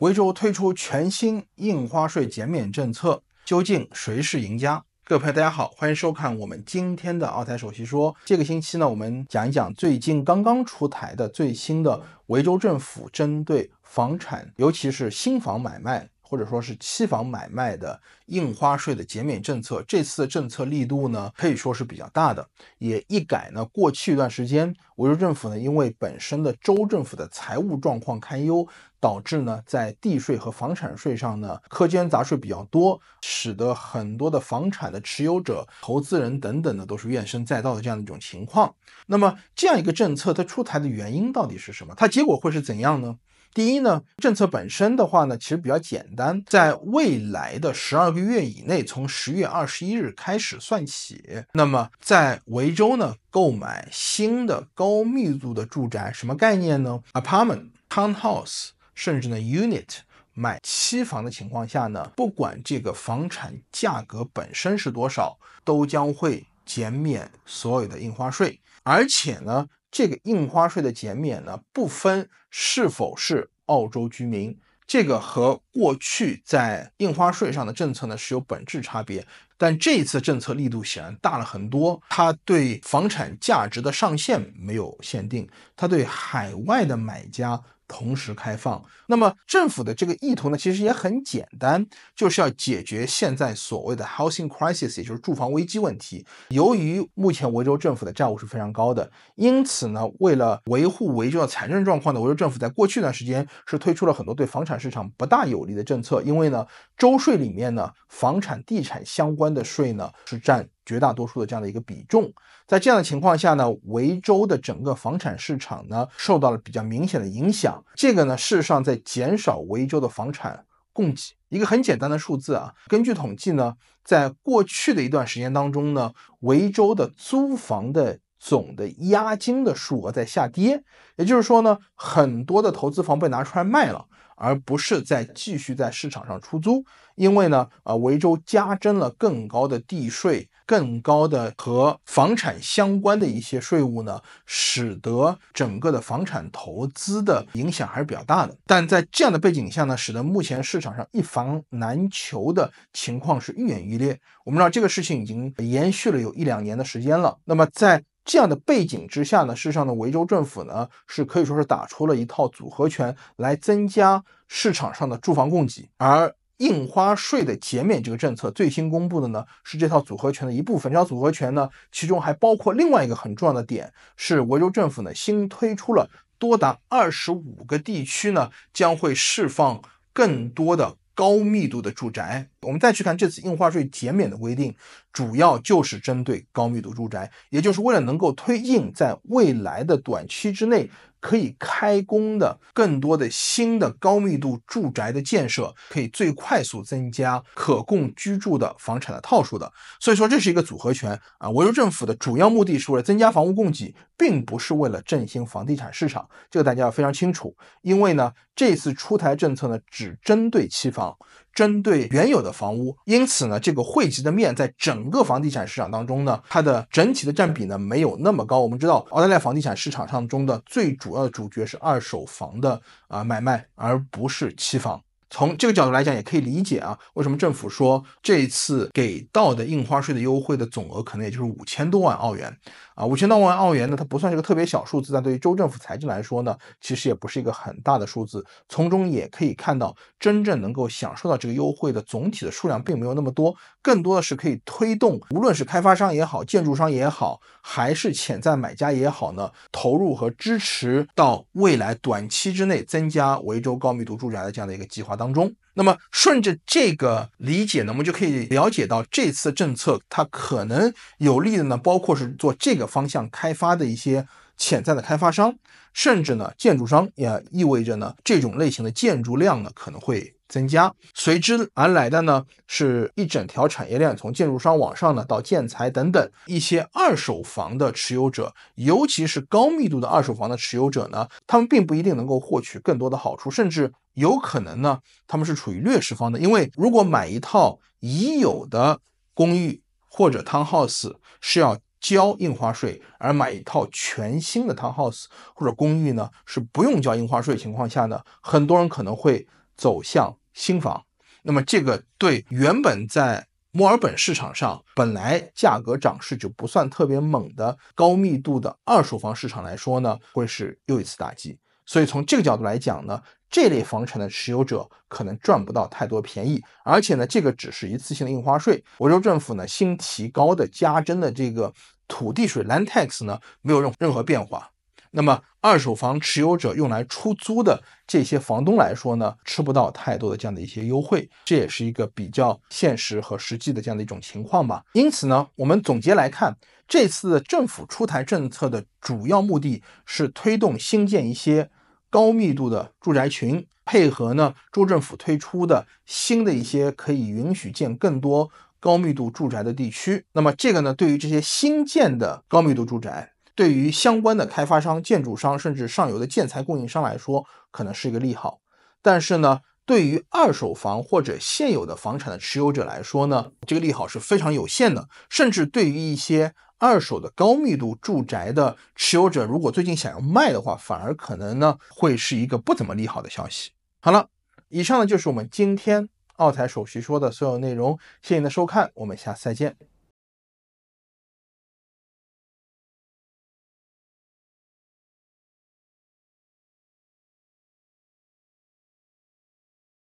维州推出全新印花税减免政策，究竟谁是赢家？各位朋友，大家好，欢迎收看我们今天的澳台首席说。这个星期呢，我们讲一讲最近刚刚出台的最新的维州政府针对房产，尤其是新房买卖或者说是期房买卖的印花税的减免政策。这次的政策力度呢，可以说是比较大的，也一改呢过去一段时间维州政府呢因为本身的州政府的财务状况堪忧。导致呢，在地税和房产税上呢，课间杂税比较多，使得很多的房产的持有者、投资人等等呢，都是怨声载道的这样的一种情况。那么，这样一个政策它出台的原因到底是什么？它结果会是怎样呢？第一呢，政策本身的话呢，其实比较简单，在未来的十二个月以内，从十月二十一日开始算起，那么在维州呢购买新的高密度的住宅，什么概念呢？Apartment，Townhouse。甚至呢，unit 买期房的情况下呢，不管这个房产价格本身是多少，都将会减免所有的印花税。而且呢，这个印花税的减免呢，不分是否是澳洲居民。这个和过去在印花税上的政策呢是有本质差别。但这一次政策力度显然大了很多，它对房产价值的上限没有限定，它对海外的买家。同时开放，那么政府的这个意图呢，其实也很简单，就是要解决现在所谓的 housing crisis，也就是住房危机问题。由于目前维州政府的债务是非常高的，因此呢，为了维护维州的财政状况呢，维州政府在过去一段时间是推出了很多对房产市场不大有利的政策，因为呢，州税里面呢，房产地产相关的税呢是占。绝大多数的这样的一个比重，在这样的情况下呢，维州的整个房产市场呢受到了比较明显的影响。这个呢，事实上在减少维州的房产供给。一个很简单的数字啊，根据统计呢，在过去的一段时间当中呢，维州的租房的总的押金的数额在下跌，也就是说呢，很多的投资房被拿出来卖了。而不是在继续在市场上出租，因为呢，啊，维州加征了更高的地税、更高的和房产相关的一些税务呢，使得整个的房产投资的影响还是比较大的。但在这样的背景下呢，使得目前市场上一房难求的情况是愈演愈烈。我们知道这个事情已经延续了有一两年的时间了。那么在这样的背景之下呢，事实上的维州政府呢是可以说是打出了一套组合拳来增加市场上的住房供给，而印花税的减免这个政策最新公布的呢是这套组合拳的一部分。这套组合拳呢其中还包括另外一个很重要的点是维州政府呢新推出了多达二十五个地区呢将会释放更多的。高密度的住宅，我们再去看这次印花税减免的规定，主要就是针对高密度住宅，也就是为了能够推进在未来的短期之内可以开工的更多的新的高密度住宅的建设，可以最快速增加可供居住的房产的套数的。所以说这是一个组合拳啊，我州政府的主要目的是为了增加房屋供给。并不是为了振兴房地产市场，这个大家要非常清楚。因为呢，这次出台政策呢，只针对期房，针对原有的房屋，因此呢，这个汇集的面在整个房地产市场当中呢，它的整体的占比呢，没有那么高。我们知道，澳大利亚房地产市场上中的最主要的主角是二手房的啊买卖，而不是期房。从这个角度来讲，也可以理解啊，为什么政府说这一次给到的印花税的优惠的总额可能也就是五千多万澳元啊？五千多万澳元呢，它不算是个特别小数字，但对于州政府财政来说呢，其实也不是一个很大的数字。从中也可以看到，真正能够享受到这个优惠的总体的数量并没有那么多，更多的是可以推动，无论是开发商也好，建筑商也好，还是潜在买家也好呢，投入和支持到未来短期之内增加维州高密度住宅的这样的一个计划。当中，那么顺着这个理解呢，我们就可以了解到这次政策它可能有利的呢，包括是做这个方向开发的一些。潜在的开发商，甚至呢建筑商，也意味着呢这种类型的建筑量呢可能会增加，随之而来的呢是一整条产业链，从建筑商往上呢到建材等等一些二手房的持有者，尤其是高密度的二手房的持有者呢，他们并不一定能够获取更多的好处，甚至有可能呢他们是处于劣势方的，因为如果买一套已有的公寓或者 townhouse 是要。交印花税而买一套全新的 townhouse 或者公寓呢，是不用交印花税情况下呢，很多人可能会走向新房。那么，这个对原本在墨尔本市场上本来价格涨势就不算特别猛的高密度的二手房市场来说呢，会是又一次打击。所以从这个角度来讲呢，这类房产的持有者可能赚不到太多便宜，而且呢，这个只是一次性的印花税。我州政府呢新提高的加征的这个土地税 land tax 呢，没有任任何变化。那么二手房持有者用来出租的这些房东来说呢，吃不到太多的这样的一些优惠，这也是一个比较现实和实际的这样的一种情况吧。因此呢，我们总结来看，这次政府出台政策的主要目的是推动新建一些。高密度的住宅群配合呢，州政府推出的新的一些可以允许建更多高密度住宅的地区，那么这个呢，对于这些新建的高密度住宅，对于相关的开发商、建筑商，甚至上游的建材供应商来说，可能是一个利好。但是呢，对于二手房或者现有的房产的持有者来说呢，这个利好是非常有限的，甚至对于一些。二手的高密度住宅的持有者，如果最近想要卖的话，反而可能呢会是一个不怎么利好的消息。好了，以上呢就是我们今天奥财首席说的所有内容，谢谢您的收看，我们下次再见。